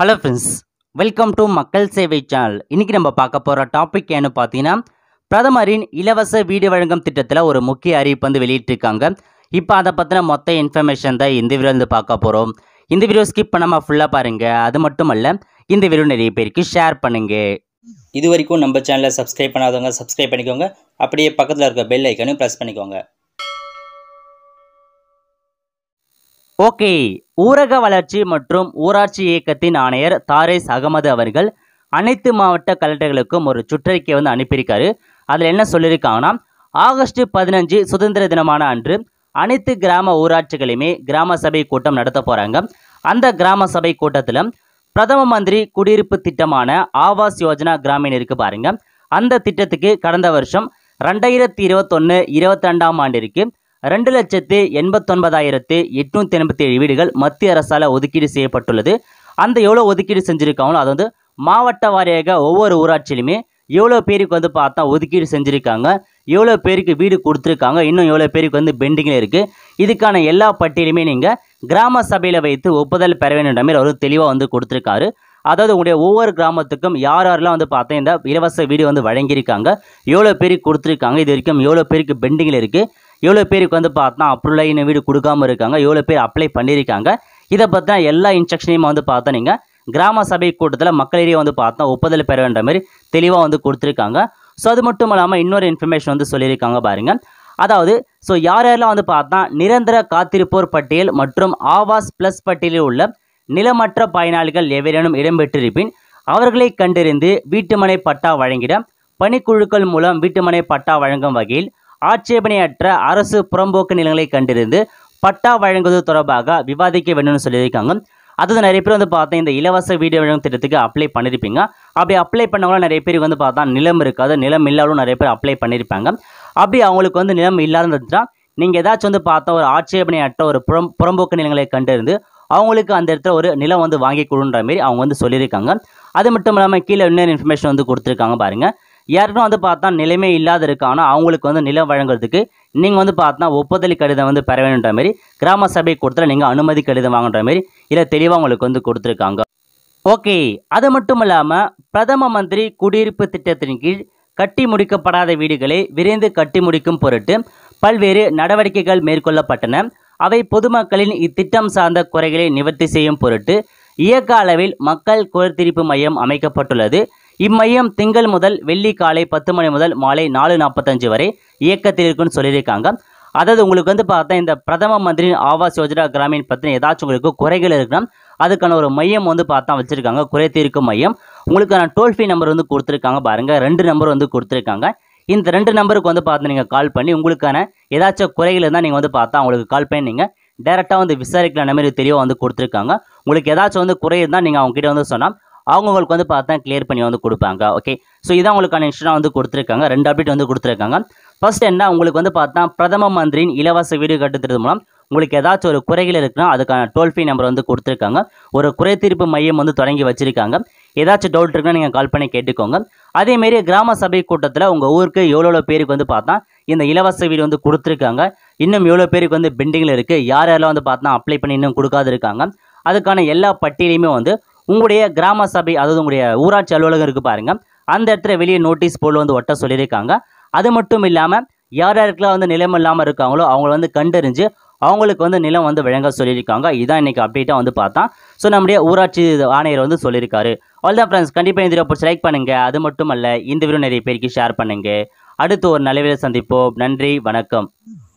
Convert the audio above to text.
hello friends welcome to மக்கள் சேவை channel இன்றைக்கி நம்ம பார்க்க போகிற டாபிக் ஏன்னு பார்த்தீங்கன்னா பிரதமரின் இலவச வீடு வழங்கும் திட்டத்தில் ஒரு முக்கிய அறிவிப்பு வந்து வெளியிட்டிருக்காங்க இப்போ அதை பற்றின மொத்த இன்ஃபர்மேஷன் தான் இந்த வீடியோ வந்து பார்க்க போகிறோம் இந்த வீடியோ ஸ்கிப் பண்ணாமல் ஃபுல்லாக பாருங்கள் அது மட்டும் அல்ல இந்த வீடியோ நிறைய பேருக்கு ஷேர் பண்ணுங்கள் இது வரைக்கும் நம்ம சேனலை சப்ஸ்கிரைப் பண்ணாதவங்க சப்ஸ்கிரைப் பண்ணிக்கோங்க அப்படியே பக்கத்தில் இருக்க பெல் ஐக்கனையும் ப்ரெஸ் பண்ணிக்கோங்க ஓகே ஊரக வளர்ச்சி மற்றும் ஊராட்சி இயக்கத்தின் ஆணையர் தாரேஸ் அகமது அவர்கள் அனைத்து மாவட்ட கலெக்டர்களுக்கும் ஒரு சுற்றறிக்கை வந்து அனுப்பியிருக்காரு அதில் என்ன சொல்லியிருக்காங்கன்னா ஆகஸ்ட் பதினஞ்சு சுதந்திர தினமான அன்று அனைத்து கிராம ஊராட்சிகளையுமே கிராம சபை கூட்டம் நடத்த போகிறாங்க அந்த கிராம சபை கூட்டத்தில் பிரதம மந்திரி குடியிருப்பு திட்டமான ஆவாஸ் யோஜனா கிராமின் இருக்குது பாருங்கள் அந்த திட்டத்துக்கு கடந்த வருஷம் ரெண்டாயிரத்தி இருபத்தொன்று இருபத்தி ரெண்டாம் ஆண்டிற்கு ரெண்டு லட்சத்து எண்பத்தொன்பதாயிரத்து எட்நூற்றி எண்பத்தி ஏழு வீடுகள் மத்திய அரசால் ஒதுக்கீடு செய்யப்பட்டுள்ளது அந்த எவ்வளோ ஒதுக்கீடு செஞ்சுருக்காங்களோ அது வந்து மாவட்ட வாரியாக ஒவ்வொரு ஊராட்சியிலுமே எவ்வளோ பேருக்கு வந்து பார்த்தா ஒதுக்கீடு செஞ்சுருக்காங்க எவ்வளோ பேருக்கு வீடு கொடுத்துருக்காங்க இன்னும் எவ்வளோ பேருக்கு வந்து பெண்டிங்கில் இருக்குது இதுக்கான எல்லா பட்டியலுமே நீங்கள் கிராம சபையில் வைத்து ஒப்புதல் பெற வேண்டும்ன்ற மாதிரி அவர் தெளிவாக வந்து கொடுத்துருக்காரு அதாவது உங்களுடைய ஒவ்வொரு கிராமத்துக்கும் யார் யாரெல்லாம் வந்து பார்த்தா இந்த இலவச வீடு வந்து வழங்கியிருக்காங்க எவ்வளோ பேருக்கு கொடுத்துருக்காங்க இது வரைக்கும் எவ்வளோ பேருக்கு பெண்டிங்கில் இருக்குது எவ்வளோ பேருக்கு வந்து பார்த்தா அப்ரூவலாகின வீடு கொடுக்காமல் இருக்காங்க எவ்வளோ பேர் அப்ளை பண்ணியிருக்காங்க இதை பற்றினா எல்லா இன்ஸ்ட்ரக்ஷனையும் வந்து பார்த்தா நீங்கள் கிராம சபை கூட்டத்தில் மக்களிடையே வந்து பார்த்தா ஒப்புதல் பெற வேண்ட மாதிரி தெளிவாக வந்து கொடுத்துருக்காங்க ஸோ அது மட்டும் இல்லாமல் இன்னொரு இன்ஃபர்மேஷன் வந்து சொல்லியிருக்காங்க பாருங்கள் அதாவது ஸோ யார் யாரெல்லாம் வந்து பார்த்தா நிரந்தர காத்திருப்போர் பட்டியல் மற்றும் ஆவாஸ் ப்ளஸ் பட்டியலில் உள்ள நிலமற்ற பயனாளிகள் எவரேனும் இடம்பெற்றிருப்பின் அவர்களை கண்டறிந்து வீட்டுமனை பட்டா வழங்கிட பணிக்குழுக்கள் மூலம் வீட்டுமனை பட்டா வழங்கும் வகையில் ஆட்சேபனையற்ற அரசு புறம்போக்கு நிலங்களை கண்டிருந்து பட்டா வழங்குவது தொடர்பாக விவாதிக்க வேண்டும்னு சொல்லியிருக்காங்க அது நிறைய பேர் வந்து பார்த்தா இந்த இலவச வீடு வழங்கும் திட்டத்துக்கு அப்ளை பண்ணியிருப்பீங்க அப்படி அப்ளை பண்ணவங்களும் நிறைய பேர் வந்து பார்த்தா நிலம் இருக்காது நிலம் இல்லாமலும் நிறைய பேர் அப்ளை பண்ணியிருப்பாங்க அப்படி அவங்களுக்கு வந்து நிலம் இல்லாத நீங்கள் ஏதாச்சும் வந்து பார்த்தா ஒரு ஆட்சேபணையற்ற ஒரு புறம் புறம்போக்கு நிலங்களை கண்டிருந்து அவங்களுக்கு அந்த இடத்துல ஒரு நிலம் வந்து வாங்கி கொடுன்ற மாரி அவங்க வந்து சொல்லியிருக்காங்க அது மட்டும் இல்லாமல் கீழே இன்னொரு இன்ஃபர்மேஷன் வந்து கொடுத்துருக்காங்க பாருங்கள் யாருக்கும் வந்து பார்த்தா நிலைமை இல்லாத இருக்கானோ அவங்களுக்கு வந்து நிலம் வழங்குறதுக்கு நீங்கள் வந்து பார்த்தா ஒப்புதல் கடிதம் வந்து பெற வேணுன்ற மாதிரி கிராம சபை கொடுத்துல நீங்கள் அனுமதி கடிதம் வாங்குற மாதிரி இதில் தெளிவாக உங்களுக்கு வந்து கொடுத்துருக்காங்க ஓகே அது மட்டும் இல்லாமல் பிரதம மந்திரி குடியிருப்பு திட்டத்தின் கீழ் கட்டி முடிக்கப்படாத வீடுகளை விரைந்து கட்டி முடிக்கும் பொருட்டு பல்வேறு நடவடிக்கைகள் மேற்கொள்ளப்பட்டன அவை பொதுமக்களின் இத்திட்டம் சார்ந்த குறைகளை நிவர்த்தி செய்யும் பொருட்டு இயக்க அளவில் மக்கள் குறைத்திருப்பு மையம் அமைக்கப்பட்டுள்ளது இம்மையம் திங்கள் முதல் வெள்ளி காலை பத்து மணி முதல் மாலை நாலு நாற்பத்தஞ்சு வரை இயக்கத்தில் இருக்குன்னு சொல்லியிருக்காங்க அதாவது உங்களுக்கு வந்து பார்த்தா இந்த பிரதம மந்திரி ஆவாஸ் யோஜனா கிராமீன் பற்றின ஏதாச்சும் உங்களுக்கு குறைகள் இருக்குன்னா அதுக்கான ஒரு மையம் வந்து பார்த்தா வச்சுருக்காங்க குறை தீர்க்கும் மையம் உங்களுக்கான டோல் ஃப்ரீ நம்பர் வந்து கொடுத்துருக்காங்க பாருங்கள் ரெண்டு நம்பர் வந்து கொடுத்துருக்காங்க இந்த ரெண்டு நம்பருக்கு வந்து பார்த்து நீங்கள் கால் பண்ணி உங்களுக்கான ஏதாச்சும் குறைகள் இருந்தால் நீங்கள் வந்து பார்த்தா அவங்களுக்கு கால் பண்ணி நீங்கள் டேரெக்டாக வந்து விசாரிக்கிற மாதிரி தெளிவாக வந்து கொடுத்துருக்காங்க உங்களுக்கு ஏதாச்சும் வந்து குறை இருந்தால் நீங்கள் அவங்ககிட்ட வந்து சொன்னால் அவங்களுக்கு வந்து பார்த்தா கிளியர் பண்ணி வந்து கொடுப்பாங்க ஓகே ஸோ இதான் உங்களுக்கான இன்ஸ்டாக வந்து கொடுத்துருக்காங்க ரெண்டு அப்டேட் வந்து கொடுத்துருக்காங்க ஃபர்ஸ்ட் என்ன உங்களுக்கு வந்து பார்த்தா பிரதம மந்திரியின் இலவச வீடு கட்டுத்தது மூலம் உங்களுக்கு ஏதாச்சும் ஒரு குறைகள் இருக்குன்னா அதுக்கான டோல் ஃப்ரீ நம்பர் வந்து கொடுத்துருக்காங்க ஒரு குறை தீர்ப்பு மையம் வந்து தொடங்கி வச்சுருக்காங்க ஏதாச்சும் டவுட் இருக்குன்னா நீங்கள் கால் பண்ணி கேட்டுக்கோங்க அதேமாரி கிராம சபை கூட்டத்தில் உங்கள் ஊருக்கு எவ்வளோ பேருக்கு வந்து பார்த்தா இந்த இலவச வீடு வந்து கொடுத்துருக்காங்க இன்னும் எவ்வளோ பேருக்கு வந்து பெண்டிங்கில் இருக்குது யார் யாரெல்லாம் வந்து பார்த்தா அப்ளை பண்ணி இன்னும் கொடுக்காது இருக்காங்க அதுக்கான எல்லா பட்டியலையுமே வந்து உங்களுடைய கிராம சபை அதாவது உங்களுடைய ஊராட்சி அலுவலகம் இருக்குது பாருங்கள் அந்த இடத்துல வெளியே நோட்டீஸ் போர்டு வந்து ஒட்ட சொல்லியிருக்காங்க அது மட்டும் இல்லாமல் யார் யாருக்கெல்லாம் வந்து நிலம் இல்லாமல் இருக்காங்களோ அவங்கள வந்து கண்டறிஞ்சு அவங்களுக்கு வந்து நிலம் வந்து வழங்க சொல்லியிருக்காங்க இதான் இன்றைக்கி அப்டேட்டாக வந்து பார்த்தா ஸோ நம்முடைய ஊராட்சி ஆணையர் வந்து சொல்லியிருக்காரு ஆல் ஃப்ரெண்ட்ஸ் கண்டிப்பாக இந்த வீடியோ லைக் பண்ணுங்கள் அது மட்டும் இல்லை இந்த வீடியோ நிறைய பேருக்கு ஷேர் பண்ணுங்கள் அடுத்து ஒரு நல்ல சந்திப்போம் நன்றி வணக்கம்